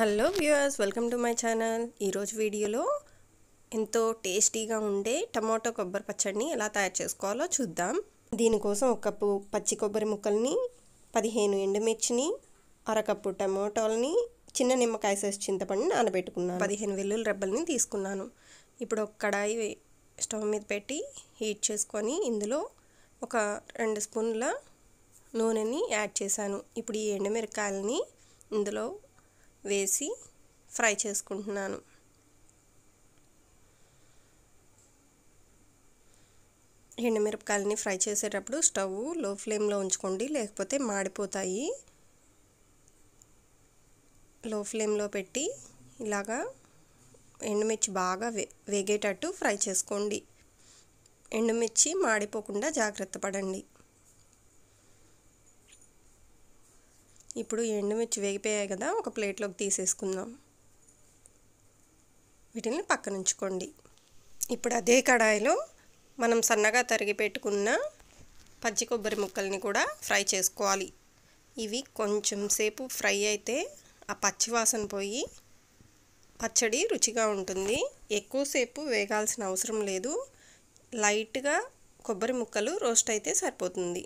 hello viewers welcome to my channel ఈరోజు వీడియోలో ఎంతో టేస్టీగా ఉండే టమాటో కొబ్బరి పచ్చడిని ఎలా తయారు చేసుకోవాలో చూద్దాం దీనికోసం ఒక కప్పు పచ్చి కొబ్బరి ముక్కల్ని పదిహేను ఎండుమిర్చిని అరకప్పు టమాటోల్ని చిన్న నిమ్మకాయ సైజ్ చింతపండుని నానబెట్టుకున్నాను పదిహేను వెల్లుల రెబ్బల్ని తీసుకున్నాను ఇప్పుడు ఒక కడాయి స్టవ్ మీద పెట్టి హీట్ చేసుకొని ఇందులో ఒక రెండు స్పూన్ల నూనెని యాడ్ చేశాను ఇప్పుడు ఈ ఎండుమిరకాయలని ఇందులో వేసి ఫ్రై చేసుకుంటున్నాను ఎండుమిరపకాయలని ఫ్రై చేసేటప్పుడు స్టవ్ లో ఫ్లేమ్లో ఉంచుకోండి లేకపోతే మాడిపోతాయి లో ఫ్లేమ్లో పెట్టి ఇలాగా ఎండుమిర్చి బాగా వే వేగేటట్టు ఫ్రై చేసుకోండి ఎండుమిర్చి మాడిపోకుండా జాగ్రత్త పడండి ఇప్పుడు ఎండుమిర్చి వేగిపోయాయి కదా ఒక ప్లేట్లోకి తీసేసుకుందాం వీటిని పక్కన ఉంచుకోండి ఇప్పుడు అదే కడాయిలో మనం సన్నగా తరిగి పెట్టుకున్న పచ్చి కొబ్బరి ముక్కల్ని కూడా ఫ్రై చేసుకోవాలి ఇవి కొంచెం సేపు ఫ్రై అయితే ఆ పచ్చి వాసన పోయి పచ్చడి రుచిగా ఉంటుంది ఎక్కువసేపు వేగాల్సిన అవసరం లేదు లైట్గా కొబ్బరి ముక్కలు రోస్ట్ అయితే సరిపోతుంది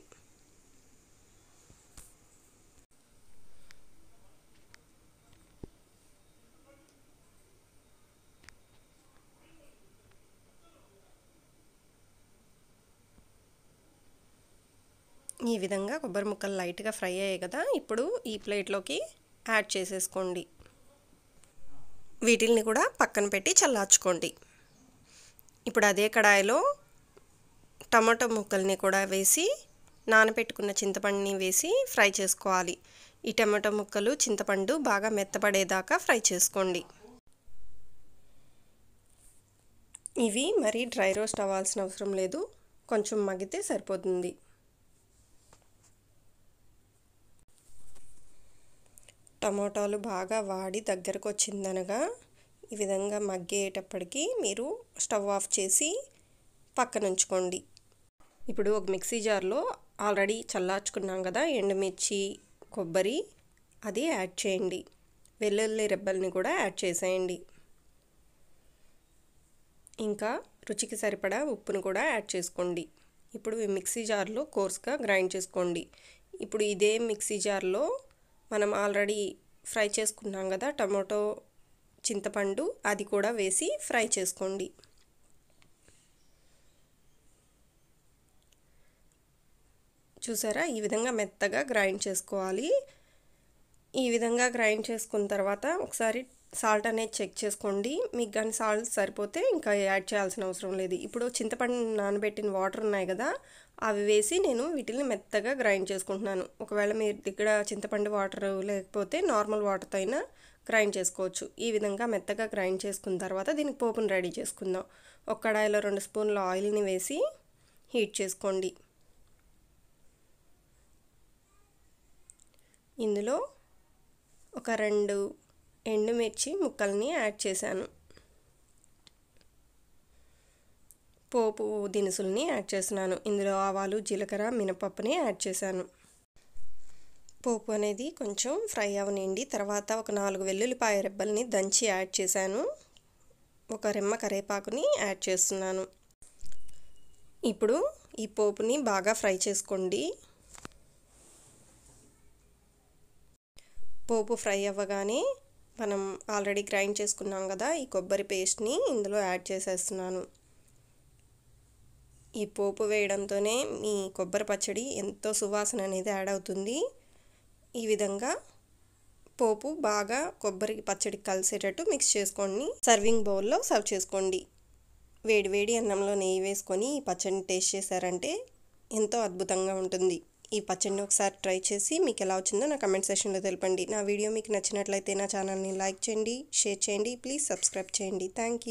ఈ విధంగా కొబ్బరి ముక్కలు లైట్గా ఫ్రై అయ్యాయి కదా ఇప్పుడు ఈ ప్లేట్లోకి యాడ్ చేసేసుకోండి వీటిల్ని కూడా పక్కన పెట్టి చల్లార్చుకోండి ఇప్పుడు అదే కడాయిలో టమాటో ముక్కల్ని కూడా వేసి నానబెట్టుకున్న చింతపండుని వేసి ఫ్రై చేసుకోవాలి ఈ టమాటో ముక్కలు చింతపండు బాగా మెత్తపడేదాకా ఫ్రై చేసుకోండి ఇవి మరీ డ్రై రోస్ట్ అవ్వాల్సిన అవసరం లేదు కొంచెం మగ్గితే సరిపోతుంది టమోటాలు బాగా వాడి దగ్గరకు వచ్చిందనగా ఈ విధంగా మగ్గేటప్పటికి మీరు స్టవ్ ఆఫ్ చేసి పక్కన ఉంచుకోండి ఇప్పుడు ఒక మిక్సీ జార్లో ఆల్రెడీ చల్లార్చుకున్నాం కదా ఎండుమిర్చి కొబ్బరి అది యాడ్ చేయండి వెల్లుల్లి రెబ్బల్ని కూడా యాడ్ చేసేయండి ఇంకా రుచికి సరిపడా ఉప్పును కూడా యాడ్ చేసుకోండి ఇప్పుడు ఈ మిక్సీ జార్లో కోర్స్గా గ్రైండ్ చేసుకోండి ఇప్పుడు ఇదే మిక్సీ జార్లో మనం ఆల్రెడీ ఫ్రై చేసుకున్నాం కదా టమాటో చింతపండు అది కూడా వేసి ఫ్రై చేసుకోండి చూసారా ఈ విధంగా మెత్తగా గ్రైండ్ చేసుకోవాలి ఈ విధంగా గ్రైండ్ చేసుకున్న తర్వాత ఒకసారి సాల్ట్ అనేది చెక్ చేసుకోండి మీకు కానీ సాల్ట్ సరిపోతే ఇంకా యాడ్ చేయాల్సిన అవసరం లేదు ఇప్పుడు చింతపండు నానబెట్టిన వాటర్ ఉన్నాయి కదా అవి వేసి నేను వీటిని మెత్తగా గ్రైండ్ చేసుకుంటున్నాను ఒకవేళ మీ దగ్గర చింతపండు వాటర్ లేకపోతే నార్మల్ వాటర్తో అయినా గ్రైండ్ చేసుకోవచ్చు ఈ విధంగా మెత్తగా గ్రైండ్ చేసుకున్న తర్వాత దీనికి పోపును రెడీ చేసుకుందాం ఒక కడాయిలో రెండు స్పూన్ల ఆయిల్ని వేసి హీట్ చేసుకోండి ఇందులో ఒక రెండు ఎండుమిర్చి ముక్కల్ని యాడ్ చేశాను పోపు దినుసుల్ని యాడ్ చేస్తున్నాను ఇందులో ఆవాలు జీలకర్ర మినపప్పుని యాడ్ చేశాను పోపు అనేది కొంచెం ఫ్రై అవనండి తర్వాత ఒక నాలుగు వెల్లుల్లిపాయ రెబ్బల్ని దంచి యాడ్ చేశాను ఒక రెమ్మ కరేపాకుని యాడ్ చేస్తున్నాను ఇప్పుడు ఈ పోపుని బాగా ఫ్రై చేసుకోండి పోపు ఫ్రై అవ్వగానే మనం ఆల్రెడీ గ్రైండ్ చేసుకున్నాం కదా ఈ కొబ్బరి పేస్ట్ని ఇందులో యాడ్ చేసేస్తున్నాను ఈ పోపు వేయడంతోనే మీ కొబ్బరి పచ్చడి ఎంతో సువాసన అనేది యాడ్ అవుతుంది ఈ విధంగా పోపు బాగా కొబ్బరి పచ్చడికి కలిసేటట్టు మిక్స్ చేసుకోండి సర్వింగ్ బౌల్లో సర్వ్ చేసుకోండి వేడి వేడి అన్నంలో నెయ్యి వేసుకొని ఈ పచ్చడిని టేస్ట్ చేశారంటే ఎంతో అద్భుతంగా ఉంటుంది ఈ పచ్చడిని ఒకసారి ట్రై చేసి మీకు ఎలా వచ్చిందో నా కమెంట్ సెక్షన్లో తెలపండి నా వీడియో మీకు నచ్చినట్లయితే నా ఛానల్ని లైక్ చేయండి షేర్ చేయండి ప్లీజ్ సబ్స్క్రైబ్ చేయండి థ్యాంక్